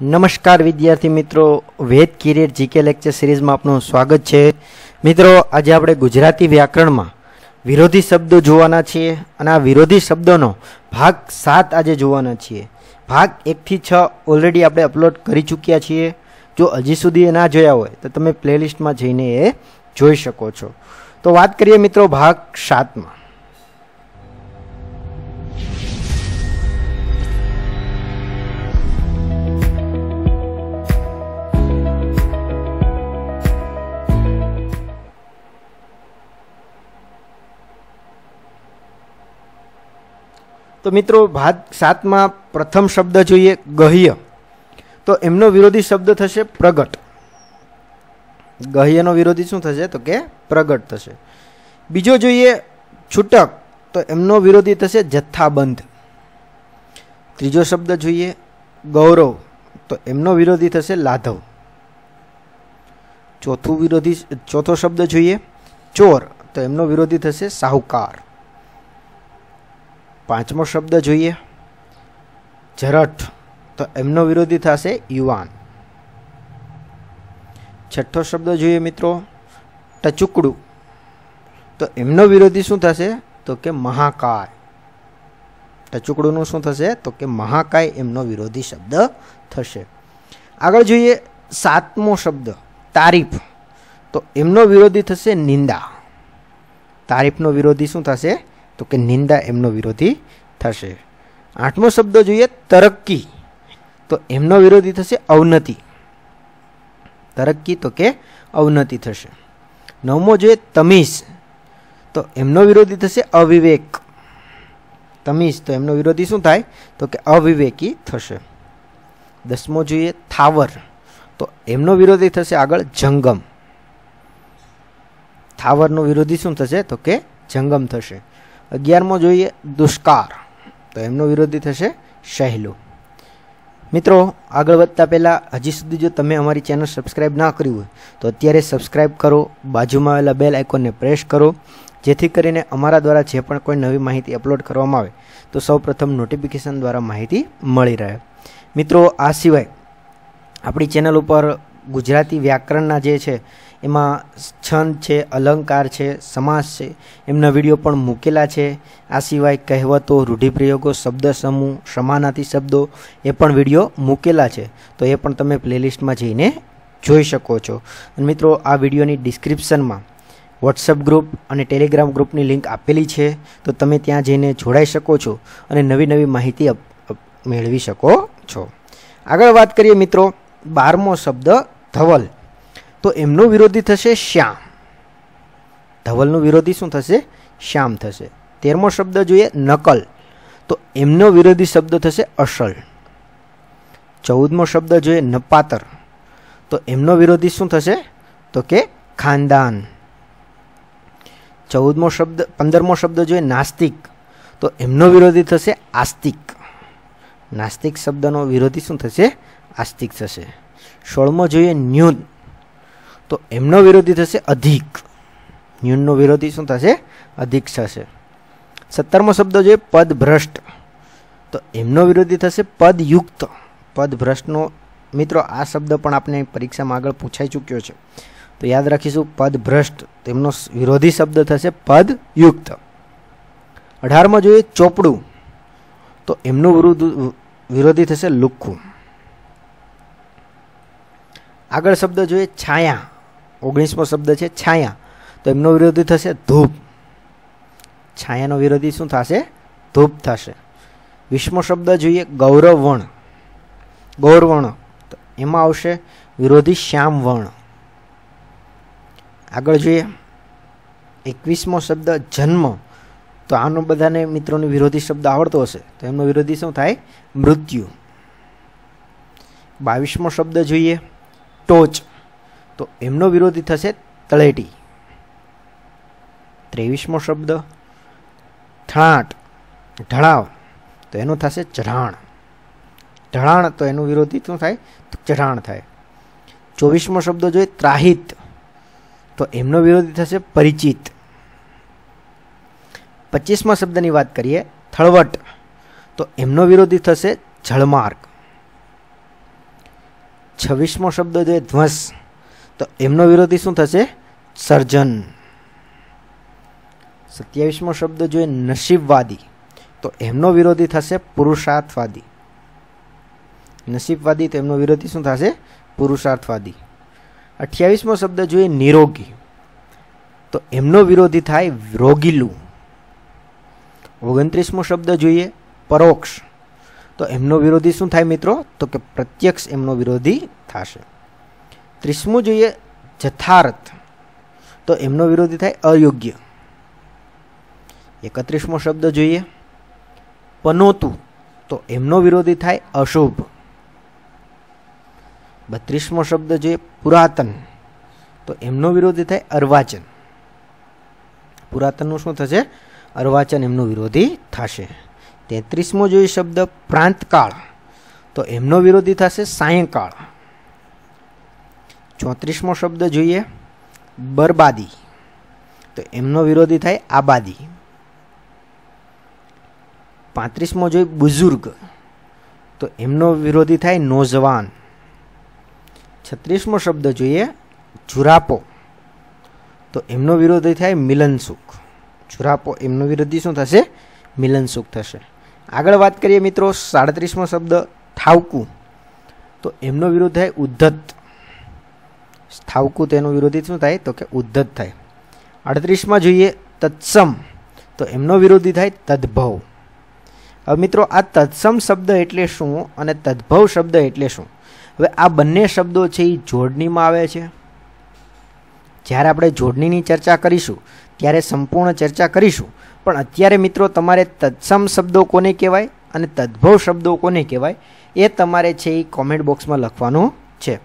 नमस्कार विद्यार्थी मित्रों Ved career GK lecture series में आपनो स्वागत छे मित्रों आज जे આપણે ગુજરાતી વ્યાકરણમાં વિરોધી શબ્દો જોવાના છે અને આ વિરોધી શબ્દોનો ભાગ 7 આજે જોવાનો છે ભાગ 1 થી 6 ઓલરેડી આપણે અપલોડ કરી ચૂક્યા છીએ જો અજી સુધી એ ના જોયા હોય તો તમે પ્લે લિસ્ટમાં જઈને એ જોઈ શકો છો તો વાત કરીએ મિત્રો ભાગ 7 માં तो मित्रों भात 7 मा प्रथम शब्द जोइए गहिय तो एमनो विरोधी शब्द થશે प्रगट गहियનો વિરોધી શું થશે તો કે પ્રગટ થશે બીજો જોઈએ છટક તો એમનો વિરોધી થશે જથ્થાબંધ ત્રીજો શબ્દ જોઈએ ગૌરો તો એમનો વિરોધી થશે લાધવ ચોથું વિરોધી ચોથો શબ્દ જોઈએ ચોર તો એમનો વિરોધી થશે સાહુકાર પાંચમો શબ્દ જોઈએ જરઠ તો એમનો વિરોધી થશે યુવાન છઠ્ઠો શબ્દ જોઈએ મિત્રો ટચુકડું તો એમનો વિરોધી શું થશે તો કે મહાકાય ટચુકડુંનું શું થશે તો કે મહાકાય એમનો વિરોધી શબ્દ થશે આગળ જોઈએ સાતમો શબ્દ તારીફ તો એમનો વિરોધી થશે નિંદા તારીફનો વિરોધી શું થશે तो के निंदा एमनो विरोधी થશે 8મો શબ્દ જોઈએ तरक्की તો એમનો વિરોધી થશે અવનતિ तरक्की તો કે અવનતિ થશે 9મો જોઈએ તમીશ તો એમનો વિરોધી થશે અવિવેક તમીશ તો એમનો વિરોધી શું થાય તો કે અવિવેકી થશે 10મો જોઈએ થાવર તો એમનો વિરોધી થશે આગળ જંગમ થાવરનો વિરોધી શું થશે તો કે જંગમ થશે અગિયારમો જોઈએ દુષ્કાળ તો એમનો વિરોધી થશે સહેલું મિત્રો આગળ વધતા પહેલાં હજી સુધી જો તમે અમારી ચેનલ સબસ્ક્રાઈબ ના કરી હોય તો અત્યારે સબસ્ક્રાઈબ કરો બાજુમાં આવેલા બેલ આઇકોનને પ્રેસ કરો જેથી કરીને અમારા દ્વારા જે પણ કોઈ નવી માહિતી અપલોડ કરવામાં આવે તો સૌપ્રથમ નોટિફિકેશન દ્વારા માહિતી મળી રહે મિત્રો આ સિવાય આપણી ચેનલ ઉપર ગુજરાતી વ્યાકરણના જે છે એમાં છંદ છે અલંકાર છે સમાસ છે એમના વિડીયો પણ મૂકેલા છે આ સિવાય કહેવતો રૂઢિપ્રયોગો શબ્દ સમૂહ સમાનાર્થી શબ્દો એ પણ વિડીયો મૂકેલા છે તો એ પણ તમે પ્લેલિસ્ટમાં જઈને જોઈ શકો છો અને મિત્રો આ વિડીયોની ડિસ્ક્રિપ્શનમાં વોટ્સઅપ ગ્રુપ અને ટેલિગ્રામ ગ્રુપની લિંક આપેલી છે તો તમે ત્યાં જઈને જોડાઈ શકો છો અને નવી નવી માહિતી મેળવી શકો છો આગળ વાત કરીએ મિત્રો બારમો શબ્દ ધવલ તો એમનો વિરોધી થશે શ્યામ ધવલનો વિરોધી શું થશે શ્યામ થશે 13મો શબ્દ જોઈએ નકલ તો એમનો વિરોધી શબ્દ થશે અસલ 14મો શબ્દ જોઈએ નપાતર તો એમનો વિરોધી શું થશે તો કે ખાનદાન 14મો શબ્દ 15મો શબ્દ જોઈએ નાસ્તિક તો એમનો વિરોધી થશે આસ્તિક નાસ્તિક શબ્દનો વિરોધી શું થશે આસ્તિક થશે 16મો જોઈએ ન્યુન એમનો વિરોધી થશે અધિક ન્યુનનો વિરોધી શું થશે અધિકશા છે 17મો શબ્દ જોયે પદભ્રષ્ટ તો એમનો વિરોધી થશે પદયુક્ત પદભ્રષ્ટનો મિત્રો આ શબ્દ પણ આપણે પરીક્ષામાં આગળ પૂછાઈ ચૂક્યો છે તો યાદ રાખીશું પદભ્રષ્ટ તેમનો વિરોધી શબ્દ થશે પદયુક્ત 18મો જોયે ચોપડું તો એમનો વિરોધી થશે લુખુ આગળ શબ્દ જોયે છાયા ઓગણીસમો શબ્દ છે છાયા તો એમનો વિરોધી થશે ધૂપ છાયાનો વિરોધી શું થશે ધૂપ થશે વીસમો શબ્દ જોઈએ ગૌરવવર્ણ ગૌરવર્ણ તો એમાં આવશે વિરોધી શ્યામવર્ણ આગળ જોઈએ એકવીસમો શબ્દ જન્મ તો આનો બધાને મિત્રોને વિરોધી શબ્દ આવડતો હશે તો એમનો વિરોધી શું થાય મૃત્યુ બાવીસમો શબ્દ જોઈએ ટોચ તો એમનો વિરોધી થશે તળેટી 23મો શબ્દ ઠાટ ઢાળવ તો એનો થશે ચરાણ ઢાળણ તો એનો વિરોધી શું થાય ચરાણ થાય 24મો શબ્દ જો ત્રાહિત તો એમનો વિરોધી થશે પરિચિત 25મો શબ્દની વાત કરીએ થળવટ તો એમનો વિરોધી થશે જળમાર્ગ 26મો શબ્દ જો ધ્વસ तो एमनो विरोधी શું થશે સર્જન 27મો શબ્દ જોઈએ નસીબવાદી તો એમનો વિરોધી થશે પુરુષાર્થવાદી નસીબવાદી તેમનો વિરોધી શું થશે પુરુષાર્થવાદી 28મો શબ્દ જોઈએ નિરોગી તો એમનો વિરોધી થાય રોગીલુ 29મો શબ્દ જોઈએ પરોક્ષ તો એમનો વિરોધી શું થાય મિત્રો તો કે પ્રત્યક્ષ એમનો વિરોધી થશે ત્રીસમું જોઈએ જથાર્થ તો એમનો વિરોધી થાય અયોગ્ય એકત્રીસમો શબ્દ જોઈએ પનોતું તો એમનો વિરોધી થાય અશોભ બત્રીસમો શબ્દ જોઈએ પુરાતન તો એમનો વિરોધી થાય અર્વાચન પુરાતનનું શું થશે અર્વાચન એમનો વિરોધી થશે તેત્રીસમો જોઈએ શબ્દ પ્રાંતકાળ તો એમનો વિરોધી થશે સાયંકાળ ચોત્રીસમો શબ્દ જોઈએ બરબાદી તો એમનો વિરોધી થાય આબાદી પાંત્રીસમો જોઈએ બુઝુર્ગ તો એમનો વિરોધી થાય નોજવાન છત્રીસમો શબ્દ જોઈએ જુરાપો તો એમનો વિરોધી થાય મિલનસુખ જુરાપો એમનો વિરોધી શું થશે મિલનસુખ થશે આગળ વાત કરીએ મિત્રો સાડત્રીસમો શબ્દ ઠાવકું તો એમનો વિરોધ થાય ઉદ્ધત થાવકું તેનું વિરોધી શું થાય તો કે ઉદ્ધત થાય અડત્રીસમાં જોઈએ તત્સમ તો એમનો વિરોધી થાય તદ્ભવ હવે મિત્રો આ તત્સમ શબ્દ એટલે શું અને તદ્ભવ શબ્દ એટલે શું હવે આ બંને શબ્દો છે એ જોડણીમાં આવે છે જ્યારે આપણે જોડણીની ચર્ચા કરીશું ત્યારે સંપૂર્ણ ચર્ચા કરીશું પણ અત્યારે મિત્રો તમારે તત્સમ શબ્દો કોને કહેવાય અને તદ્ભવ શબ્દો કોને કહેવાય એ તમારે છે એ કોમેન્ટ બોક્સમાં લખવાનું છે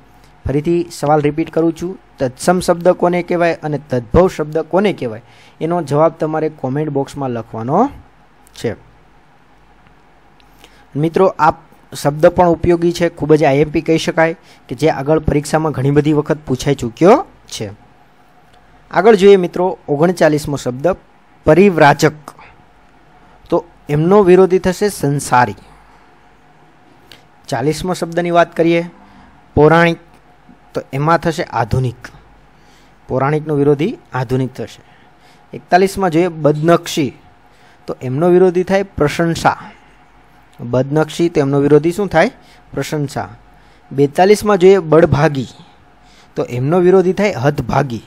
ફરીથી સવાલ રિપીટ કરું છું તત્સમ શબ્દ કોને કહેવાય અને તદ્ભવ શબ્દ કોને કહેવાય એનો જવાબ તમારે કોમેન્ટ બોક્સમાં લખવાનો છે મિત્રો આ શબ્દ પણ ઉપયોગી છે ખૂબ જ આઈએમપી કહી શકાય કે જે આગળ પરીક્ષામાં ઘણી બધી વખત પૂછાઈ ચૂક્યો છે આગળ જોઈએ મિત્રો 39મો શબ્દ પરിവ્રાજક તો એમનો વિરોધી થશે સંસારી 40મો શબ્દની વાત કરીએ પૌરાણિક तो एम आथे आधुनिक पौराणिक के विरोधी आधुनिक થશે 41 માં જોઈએ બદનક્ષી તો એમનો વિરોધી થાય પ્રશંસા બદનક્ષી તેમનો વિરોધી શું થાય પ્રશંસા 42 માં જોઈએ બળ ભાગી તો એમનો વિરોધી થાય હદ ભાગી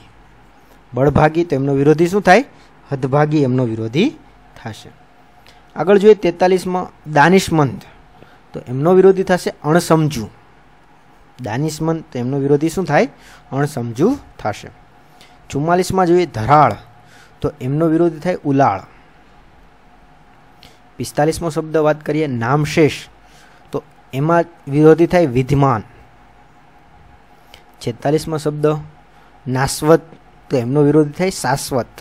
બળ ભાગી તેમનો વિરોધી શું થાય હદ ભાગી એમનો વિરોધી થશે આગળ જોઈએ 43 માં દાનિશમંત તો એમનો વિરોધી થશે અણસમજુ दानिशमंत તેમનો વિરોધી શું થાય અણસમજુ થશે 44 માં જોઈએ ધરાળ તો એમનો વિરોધી થાય ઉલાળ 45મો શબ્દ વાત કરીએ નામશેશ તો એમાં વિરોધી થાય વિદ્યમાન 46મો શબ્દ નાસવત તેમનો વિરોધી થાય શાશ્વત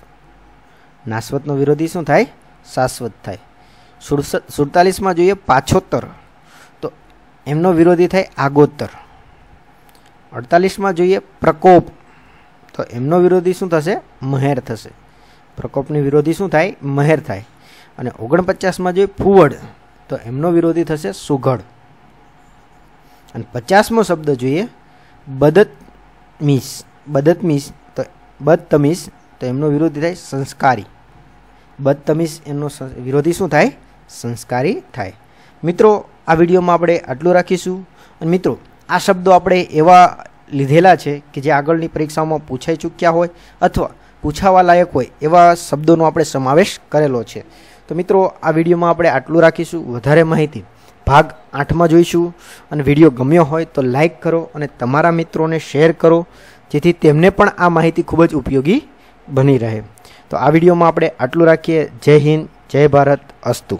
નાસવતનો વિરોધી શું થાય શાશ્વત થાય 47 માં જોઈએ પાછોત્તર તો એમનો વિરોધી થાય આગોત્તર 48 માં જોઈએ પ્રકોપ તો એમનો વિરોધી શું થશે મહેર થશે પ્રકોપની વિરોધી શું થાય મહેર થાય અને 49 માં જોઈએ ફૂવડ તો એમનો વિરોધી થશે સુઘળ અને 50 માં શબ્દ જોઈએ બદત ミス બદત ミス તો બદત ミス તો એમનો વિરોધી થાય સંસ્કારી બદત ミス એમનો વિરોધી શું થાય સંસ્કારી થાય મિત્રો આ વિડિયો માં આપણે આટલું રાખીશું અને મિત્રો આ શબ્દો આપણે એવા લિખેલા છે કે જે આગળની પરીક્ષામાં પૂછાઈ ચૂક્યા હોય અથવા પૂછાવા layak હોય એવા શબ્દોનો આપણે સમાવેશ કરેલો છે તો મિત્રો આ વિડિયોમાં આપણે આટલું રાખીશું વધારે માહિતી ભાગ 8 માં જોઈશું અને વિડિયો ગમ્યો હોય તો લાઈક કરો અને તમારા મિત્રોને શેર કરો જેથી તેમને પણ આ માહિતી ખૂબ જ ઉપયોગી બની રહે તો આ વિડિયોમાં આપણે આટલું રાખીએ જય હિન્દ જય ભારત અસ્ત